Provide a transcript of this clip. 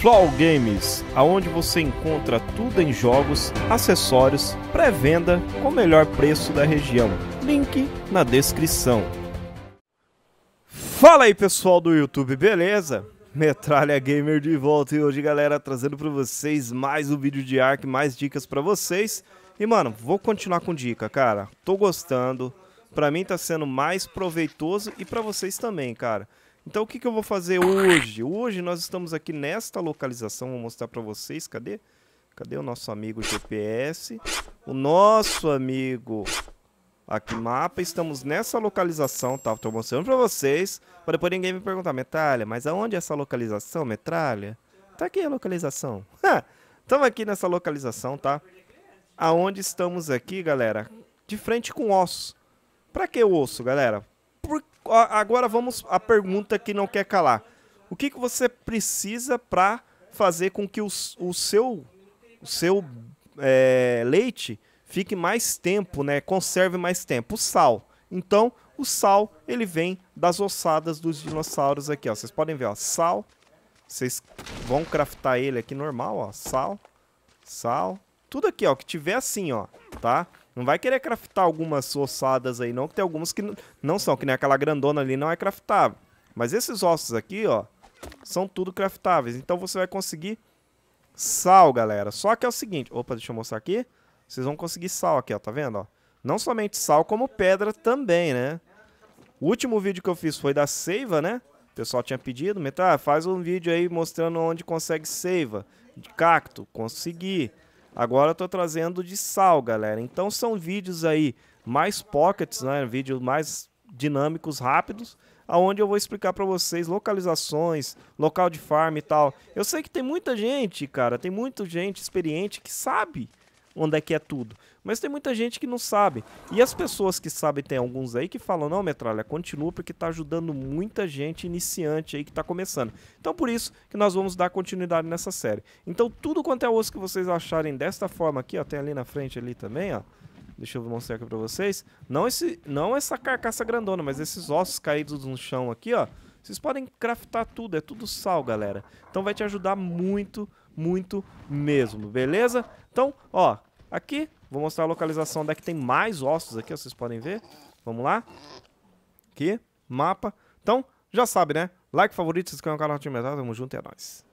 Flow Games, aonde você encontra tudo em jogos, acessórios, pré-venda com o melhor preço da região. Link na descrição. Fala aí pessoal do YouTube, beleza? Metralha Gamer de volta e hoje galera trazendo para vocês mais um vídeo de Ark, mais dicas para vocês. E mano, vou continuar com dica, cara. Tô gostando. Para mim tá sendo mais proveitoso e para vocês também, cara. Então o que, que eu vou fazer hoje? Hoje nós estamos aqui nesta localização, vou mostrar para vocês, cadê? Cadê o nosso amigo GPS? O nosso amigo aqui mapa, estamos nessa localização, tá? Tô mostrando para vocês, para depois ninguém me perguntar, Metralha, mas aonde é essa localização, Metralha? Tá aqui a localização. Estamos aqui nessa localização, tá? Aonde estamos aqui, galera? De frente com osso. Para que o osso, galera? agora vamos à pergunta que não quer calar. O que, que você precisa para fazer com que o, o seu, o seu é, leite fique mais tempo, né? Conserve mais tempo. O sal. Então, o sal ele vem das ossadas dos dinossauros aqui, ó. Vocês podem ver, ó. Sal. Vocês vão craftar ele aqui normal, ó. Sal. Sal. Tudo aqui, ó. Que tiver assim, ó. Tá? Não vai querer craftar algumas ossadas aí, não, que tem algumas que não são, que nem aquela grandona ali não é craftável. Mas esses ossos aqui, ó, são tudo craftáveis. Então você vai conseguir sal, galera. Só que é o seguinte, opa, deixa eu mostrar aqui. Vocês vão conseguir sal aqui, ó, tá vendo, ó? Não somente sal, como pedra também, né? O último vídeo que eu fiz foi da seiva, né? O pessoal tinha pedido, mas tá, faz um vídeo aí mostrando onde consegue seiva de cacto. Consegui. Agora eu tô trazendo de sal, galera. Então são vídeos aí mais pockets, né? Vídeos mais dinâmicos, rápidos, aonde eu vou explicar para vocês localizações, local de farm e tal. Eu sei que tem muita gente, cara, tem muita gente experiente que sabe onde é que é tudo. Mas tem muita gente que não sabe. E as pessoas que sabem, tem alguns aí que falam, não, metralha, continua porque está ajudando muita gente iniciante aí que está começando. Então por isso que nós vamos dar continuidade nessa série. Então tudo quanto é osso que vocês acharem desta forma aqui, ó, tem ali na frente ali também, ó. Deixa eu mostrar aqui para vocês. Não, esse, não essa carcaça grandona, mas esses ossos caídos no chão aqui, ó. Vocês podem craftar tudo, é tudo sal, galera. Então vai te ajudar muito, muito mesmo, beleza? Então, ó, Aqui, vou mostrar a localização onde é que tem mais ossos aqui, ó, vocês podem ver. Vamos lá. Aqui, mapa. Então, já sabe, né? Like, favorito, se inscreve no canal de metal, tamo junto e é nóis.